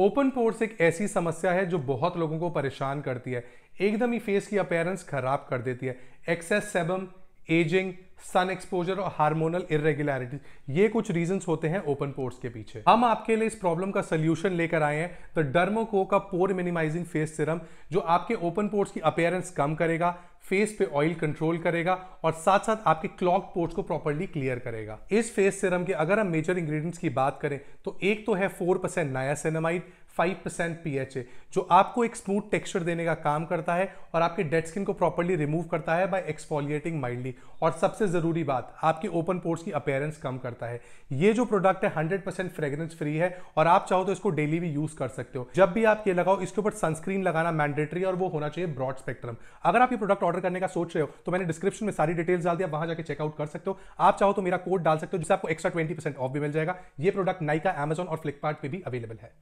open pores एक ऐसी समस्या है जो बहुत लोगों को परेशान करती है एकदम ही फेस की अपेयरेंस खराब कर देती है excess sebum ageing sun exposure और हार्मोनल इरेगुलरिटीज ये कुछ रीजंस होते हैं ओपन पोर्स के पीछे हम आपके लिए इस प्रॉब्लम का सोल्यूशन लेकर आए हैं द तो डर्मोको का पोर मिनिमाइजिंग फेस सिरम जो आपके ओपन पोर्स की अपेयरेंस कम करेगा फेस पे ऑयल कंट्रोल करेगा और साथ साथ आपके क्लॉक पोर्ट्स को प्रॉपरली क्लियर करेगा इस फेस सिरम के अगर हम मेजर इंग्रेडिएंट्स की बात करें तो एक तो है फोर परसेंट नायासेनामाइड 5% पीएचए जो आपको एक स्मूथ टेक्सचर देने का काम करता है और आपके डेड स्किन को प्रॉपरली रिमूव करता है बाय एक्सफोलिएटिंग माइल्डली और सबसे ज़रूरी बात आपकी ओपन पोर्ट्स की अपेयरेंस कम करता है ये जो प्रोडक्ट है हंड्रेड परसेंट फ्रेग्रेंस फ्री है और आप चाहो तो इसको डेली भी यूज़ कर सकते हो जब भी आप ये लगाओ इसके ऊपर सनस्क्रीन लगाना मैंडेटरी और वो होना चाहिए ब्रॉड स्पेक्ट्रम अगर आप ये प्रोडक्ट ऑर्डर करने का सोच रहे हो तो मैंने डिस्क्रिप्शन में सारी डिटेल्स डाल दिया वहां जाकर चेकआउट कर सकते हो आप चाहो तो मेरा कोड डाल सकते हो जिससे आपको एक्स्ट्रा ट्वेंटी ऑफ भी मिल जाएगा ये प्रोडक्ट नाइका एमेजन और फ्लिपकार्ट भी अवेलेबल है